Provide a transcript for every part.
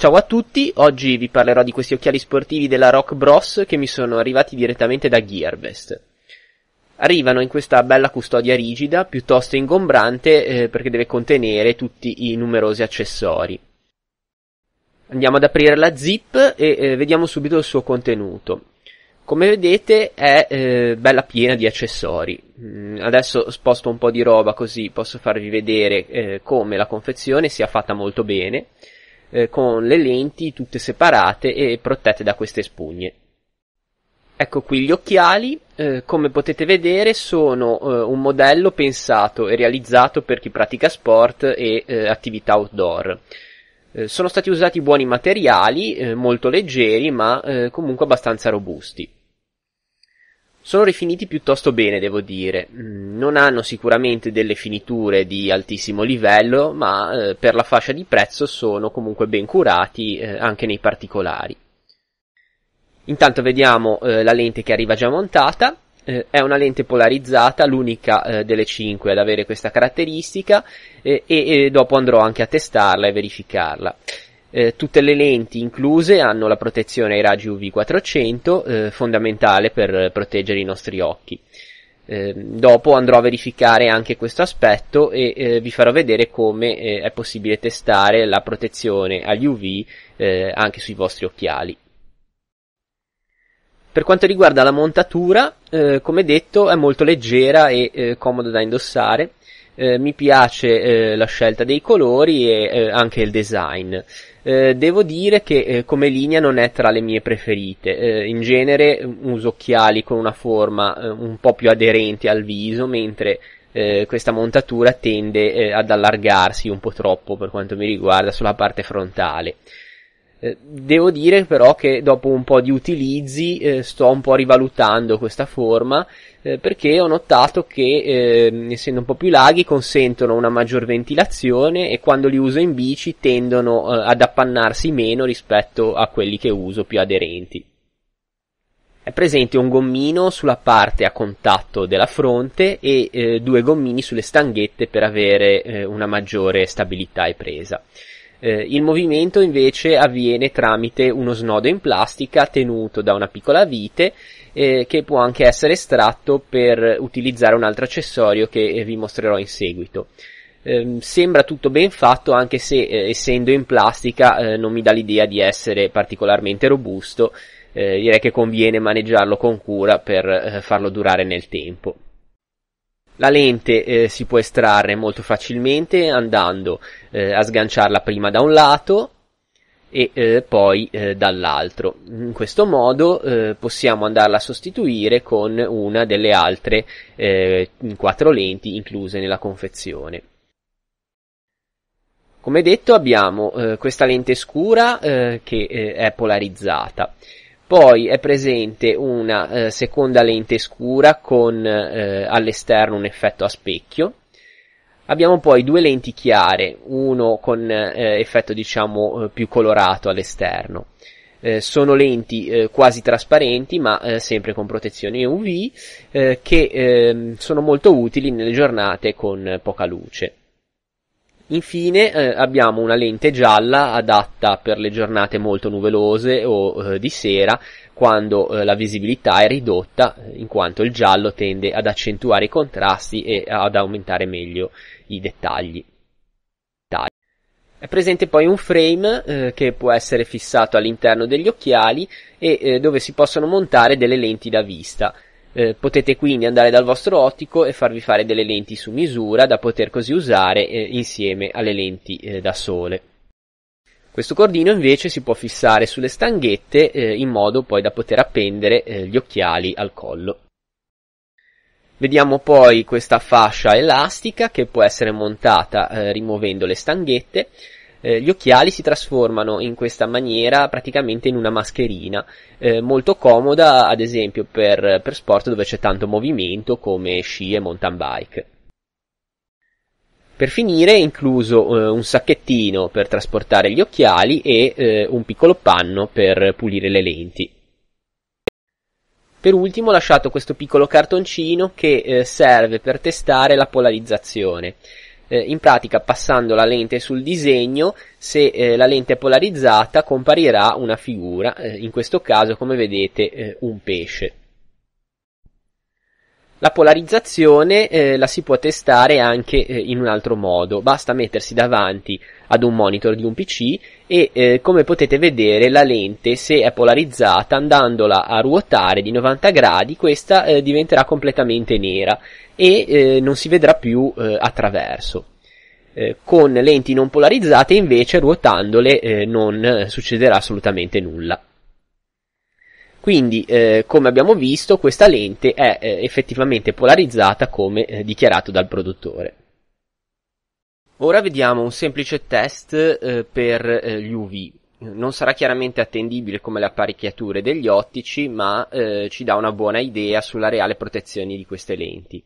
Ciao a tutti, oggi vi parlerò di questi occhiali sportivi della Rock Bros che mi sono arrivati direttamente da Gearbest. Arrivano in questa bella custodia rigida, piuttosto ingombrante eh, perché deve contenere tutti i numerosi accessori. Andiamo ad aprire la zip e eh, vediamo subito il suo contenuto. Come vedete è eh, bella piena di accessori. Mm, adesso sposto un po' di roba così posso farvi vedere eh, come la confezione sia fatta molto bene eh, con le lenti tutte separate e protette da queste spugne. Ecco qui gli occhiali, eh, come potete vedere sono eh, un modello pensato e realizzato per chi pratica sport e eh, attività outdoor. Eh, sono stati usati buoni materiali, eh, molto leggeri ma eh, comunque abbastanza robusti. Sono rifiniti piuttosto bene, devo dire. Mm, non hanno sicuramente delle finiture di altissimo livello, ma eh, per la fascia di prezzo sono comunque ben curati eh, anche nei particolari. Intanto vediamo eh, la lente che arriva già montata. Eh, è una lente polarizzata, l'unica eh, delle 5 ad avere questa caratteristica eh, e, e dopo andrò anche a testarla e verificarla. Eh, tutte le lenti incluse hanno la protezione ai raggi UV400, eh, fondamentale per proteggere i nostri occhi. Eh, dopo andrò a verificare anche questo aspetto e eh, vi farò vedere come eh, è possibile testare la protezione agli UV eh, anche sui vostri occhiali. Per quanto riguarda la montatura, come detto è molto leggera e comoda da indossare eh, mi piace eh, la scelta dei colori e eh, anche il design. Eh, devo dire che eh, come linea non è tra le mie preferite, eh, in genere uso occhiali con una forma un po' più aderente al viso, mentre questa montatura tende ad allargarsi un po' troppo per quanto mi riguarda sulla parte frontale. Eh, devo dire però che dopo un po' di utilizzi eh, sto un po' rivalutando questa forma eh, perché ho notato che ehm, essendo un po' più laghi consentono una maggior ventilazione e quando li uso in bici tendono eh, ad appannarsi meno rispetto a quelli che uso più aderenti. È presente un gommino sulla parte a contatto della fronte e eh, due gommini sulle stanghette per avere una maggiore stabilità e presa. Eh, il movimento invece avviene tramite uno snodo in plastica tenuto da una piccola vite eh, che può anche essere estratto per utilizzare un altro accessorio che eh, vi mostrerò in seguito. Eh, sembra tutto ben fatto anche se eh, essendo in plastica eh, non mi dà l'idea di essere particolarmente robusto, direi che conviene maneggiarlo con cura per farlo durare nel tempo. La lente eh, si può estrarre molto facilmente andando eh, a sganciarla prima da un lato e eh, poi eh, dall'altro. In questo modo eh, possiamo andarla a sostituire con una delle altre eh, quattro lenti incluse nella confezione. Come detto abbiamo questa lente scura che è polarizzata. Poi è presente una eh, seconda lente scura con eh, all'esterno un effetto a specchio. Abbiamo poi due lenti chiare, uno con eh, effetto diciamo eh, più colorato all'esterno. Eh, sono lenti eh, quasi trasparenti ma eh, sempre con protezione UV eh, che ehm, sono molto utili nelle giornate con poca luce. Infine eh, abbiamo una lente gialla adatta per le giornate molto nuvolose o eh, di sera quando eh, la visibilità è ridotta in quanto il giallo tende ad accentuare i contrasti e ad aumentare meglio i dettagli. È presente poi un frame eh, che può essere fissato all'interno degli occhiali e eh, dove si possono montare delle lenti da vista. Eh, potete quindi andare dal vostro ottico e farvi fare delle lenti su misura da poter così usare eh, insieme alle lenti eh, da sole. Questo cordino invece si può fissare sulle stanghette eh, in modo poi da poter appendere eh, gli occhiali al collo. Vediamo poi questa fascia elastica che può essere montata eh, rimuovendo le stanghette eh, gli occhiali si trasformano in questa maniera praticamente in una mascherina, eh, molto comoda ad esempio per, per sport dove c'è tanto movimento come sci e mountain bike. Per finire è incluso eh, un sacchettino per trasportare gli occhiali e eh, un piccolo panno per pulire le lenti. Per ultimo ho lasciato questo piccolo cartoncino che eh, serve per testare la polarizzazione eh, in pratica passando la lente sul disegno, se eh, la lente è polarizzata comparirà una figura, eh, in questo caso come vedete eh, un pesce. La polarizzazione eh, la si può testare anche eh, in un altro modo, basta mettersi davanti ad un monitor di un PC e eh, come potete vedere la lente se è polarizzata andandola a ruotare di 90 gradi questa eh, diventerà completamente nera e eh, non si vedrà più eh, attraverso. Eh, con lenti non polarizzate invece ruotandole eh, non succederà assolutamente nulla. Quindi, eh, come abbiamo visto, questa lente è eh, effettivamente polarizzata come eh, dichiarato dal produttore. Ora vediamo un semplice test eh, per eh, gli UV. Non sarà chiaramente attendibile come le apparecchiature degli ottici, ma eh, ci dà una buona idea sulla reale protezione di queste lenti.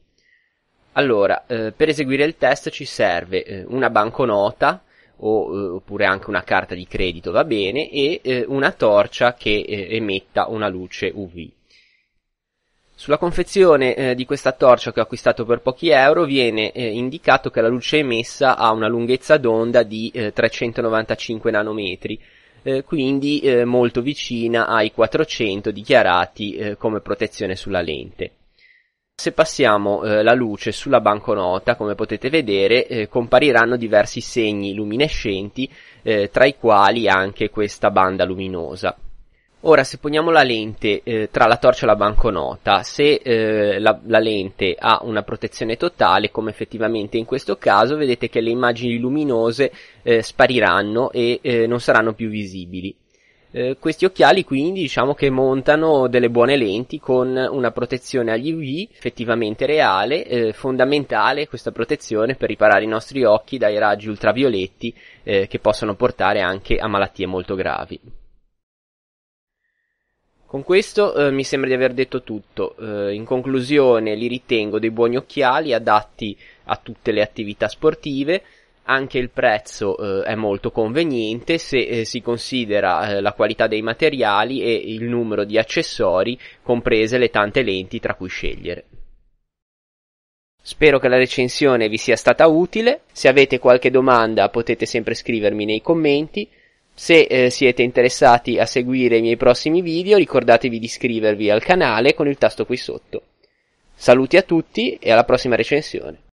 Allora, eh, per eseguire il test ci serve eh, una banconota, o, eh, oppure anche una carta di credito va bene, e una torcia che emetta una luce UV. Sulla confezione eh, di questa torcia che ho acquistato per pochi euro viene eh, indicato che la luce emessa ha una lunghezza d'onda di eh, 395 nanometri, eh, quindi eh, molto vicina ai 400 dichiarati eh, come protezione sulla lente. Se passiamo la luce sulla banconota, come potete vedere, compariranno diversi segni luminescenti, tra i quali anche questa banda luminosa. Ora, se poniamo la lente eh, tra la torcia e la banconota, se eh, la, la, lente ha una protezione totale, come effettivamente in questo caso, vedete che le immagini luminose eh, spariranno e eh, non saranno più visibili. Eh, questi occhiali quindi diciamo che montano delle buone lenti con una protezione agli UV effettivamente reale, eh, fondamentale questa protezione per riparare i nostri occhi dai raggi ultravioletti che possono portare anche a malattie molto gravi. Con questo eh, mi sembra di aver detto tutto. Eh, in conclusione li ritengo dei buoni occhiali adatti a tutte le attività sportive. Anche il prezzo eh, è molto conveniente se eh, si considera eh, la qualità dei materiali e il numero di accessori, comprese le tante lenti tra cui scegliere. Spero che la recensione vi sia stata utile. Se avete qualche domanda potete sempre scrivermi nei commenti. Se eh, siete interessati a seguire i miei prossimi video ricordatevi di iscrivervi al canale con il tasto qui sotto. Saluti a tutti e alla prossima recensione.